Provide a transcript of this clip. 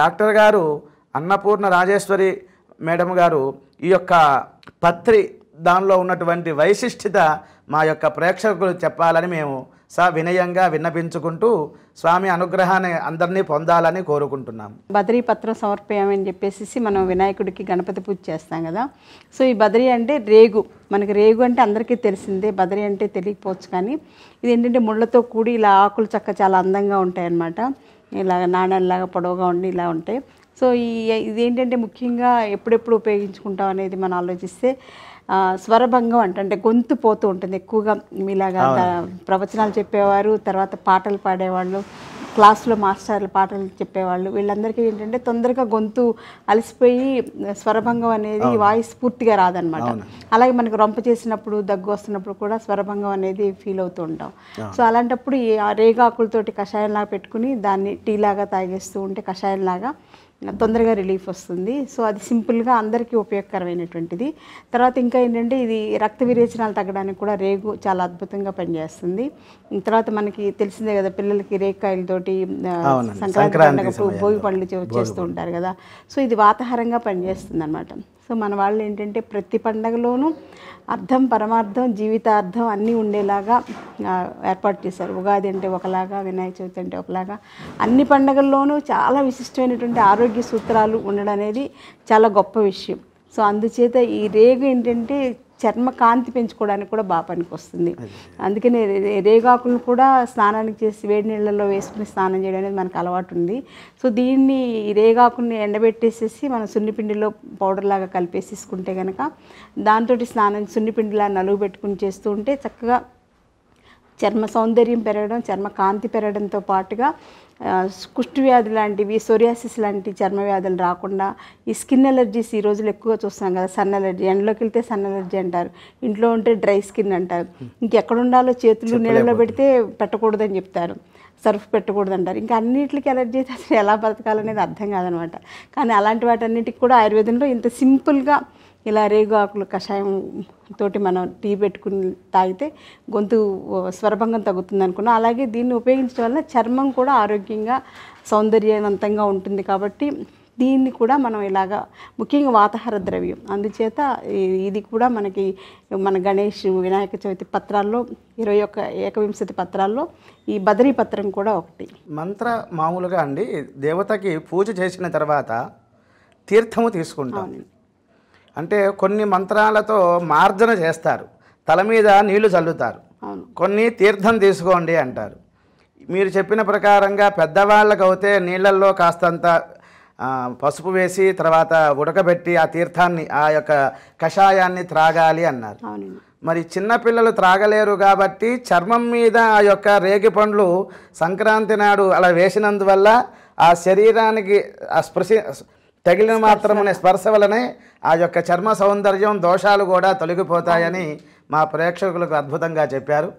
doctor గారు Annapurna Rajeshwari madam గారు ఈ యొక్క పత్రి దానిలో ఉన్నటువంటి వైశిష్టత మా యొక్క ప్రేక్షకులు చెప్పాలని మేము స వినయంగా విన్నపించుకుంటూ స్వామి అనుగ్రహాన్ని అందరినీ పొందాలని కోరుకుంటున్నాం బద్రీ పత్రం సమర్పయమని చెప్పేసి మనం వినాయకుడికి గణపతి పూజ చేస్తాం కదా సో ఈ బద్రీ అంటే రేగు మనకి రేగు అంటే అందరికీ తెలిసిందే బద్రీ అంటే తెలియకపోవచ్చు కానీ ఇది ఏంటంటే ముళ్ళతో కూడి ఇలా ఆకులు చక్క చాలా అందంగా ఉంటాయన్నమాట ఇలాగ నాణ్యాలలాగా పొడవుగా ఉండి ఇలా ఉంటాయి సో ఈ ఇదేంటంటే ముఖ్యంగా ఎప్పుడెప్పుడు ఉపయోగించుకుంటాం అనేది మనం ఆలోచిస్తే స్వరభంగం అంటే అంటే గొంతు పోతూ ఉంటుంది ఎక్కువగా మీలాగా ప్రవచనాలు చెప్పేవారు తర్వాత పాటలు పాడేవాళ్ళు క్లాస్లో మాస్టర్లు పాటలు చెప్పేవాళ్ళు వీళ్ళందరికీ ఏంటంటే తొందరగా గొంతు అలసిపోయి స్వరభంగం అనేది వాయిస్ పూర్తిగా రాదనమాట అలాగే మనకు రొంప చేసినప్పుడు దగ్గు వస్తున్నప్పుడు కూడా స్వరభంగం అనేది ఫీల్ అవుతూ ఉంటాం సో అలాంటప్పుడు ఈ రేగాకులతోటి కషాయంలాగా పెట్టుకుని దాన్ని టీలాగా తాగేస్తూ ఉంటే కషాయంలాగా తొందరగా రిలీఫ్ వస్తుంది సో అది సింపుల్గా అందరికీ ఉపయోగకరమైనటువంటిది తర్వాత ఇంకా ఏంటంటే ఇది రక్త విరేచనాలు తగ్గడానికి కూడా రేగు చాలా అద్భుతంగా పనిచేస్తుంది తర్వాత మనకి తెలిసిందే కదా పిల్లలకి రేకాయలతోటి సంక్రాంతి భోగి పండ్లు చేస్తూ ఉంటారు కదా సో ఇది వాతాహారంగా పనిచేస్తుంది అనమాట సో మన వాళ్ళు ఏంటంటే ప్రతి పండగలోనూ అర్థం పరమార్థం జీవితార్థం అన్నీ ఉండేలాగా ఏర్పాటు చేశారు ఉగాది అంటే ఒకలాగా వినాయక చవితి అంటే ఒకలాగా అన్ని పండగల్లోనూ చాలా విశిష్టమైనటువంటి ఆరోగ్య సూత్రాలు ఉండడం అనేది చాలా గొప్ప విషయం సో అందుచేత ఈ రేగు ఏంటంటే చర్మ కాంతి పెంచుకోవడానికి కూడా బాగా పనికొస్తుంది అందుకనే రేగాకులను కూడా స్నానానికి చేసి వేడి నీళ్ళల్లో వేసుకుని స్నానం చేయడం అనేది మనకు అలవాటు ఉంది సో దీన్ని రేగాకుల్ని ఎండబెట్టేసేసి మనం సున్నిపిండిలో పౌడర్ లాగా కలిపేసేసుకుంటే కనుక దాంతో స్నానం సున్నిపిండిలా నలుగు పెట్టుకుని చేస్తూ ఉంటే చక్కగా చర్మ సౌందర్యం పెరగడం చర్మ కాంతి పెరగడంతో పాటుగా కుష్టి వ్యాధి లాంటివి సోరియాసిస్ లాంటి చర్మ వ్యాధులు రాకుండా ఈ స్కిన్ ఎలర్జీస్ ఈ రోజులు ఎక్కువగా చూస్తాం కదా సన్ ఎలర్జీ ఎండలోకి వెళ్తే సన్ ఎలర్జీ అంటారు ఇంట్లో ఉంటే డ్రై స్కిన్ అంటారు ఇంకెక్కడ ఉండాలో చేతులు నీళ్ళలో పెడితే పెట్టకూడదని చెప్తారు సర్ఫ్ పెట్టకూడదు అంటారు ఇంకా అన్నింటికి ఎలర్జీ అయితే అసలు ఎలా బ్రతకాలనేది అర్థం కాదనమాట కానీ అలాంటి వాటన్నిటికి కూడా ఆయుర్వేదంలో ఇంత సింపుల్గా ఇలా రేగు ఆకులు కషాయం తోటి మనం టీ పెట్టుకుని తాగితే గొంతు స్వరభంగం తగ్గుతుంది అనుకున్నాం అలాగే దీన్ని ఉపయోగించడం వల్ల చర్మం కూడా ఆరోగ్యంగా సౌందర్యవంతంగా ఉంటుంది కాబట్టి దీన్ని కూడా మనం ఇలాగా ముఖ్యంగా వాతాహార ద్రవ్యం అందుచేత ఇది కూడా మనకి మన గణేష్ వినాయక చవితి పత్రాల్లో ఇరవై ఒక్క ఏకవింశతి పత్రాల్లో ఈ బదరీ పత్రం కూడా ఒకటి మంత్ర మామూలుగా అండి దేవతకి పూజ చేసిన తర్వాత తీర్థము తీసుకుంటాం అంటే కొన్ని మంత్రాలతో మార్జన చేస్తారు తల మీద నీళ్లు చల్లుతారు కొన్ని తీర్థం తీసుకోండి అంటారు మీరు చెప్పిన ప్రకారంగా పెద్దవాళ్ళకు అయితే నీళ్ళల్లో కాస్తంత పసుపు వేసి తర్వాత ఉడకబెట్టి ఆ తీర్థాన్ని ఆ యొక్క కషాయాన్ని త్రాగాలి అన్నారు మరి చిన్నపిల్లలు త్రాగలేరు కాబట్టి చర్మం మీద ఆ యొక్క రేగి సంక్రాంతి నాడు అలా వేసినందువల్ల ఆ శరీరానికి ఆ స్పృశి తగిలిన మాత్రమనే స్పర్శ వలనే ఆ యొక్క చర్మ సౌందర్యం దోషాలు కూడా తొలగిపోతాయని మా ప్రేక్షకులకు అద్భుతంగా చెప్పారు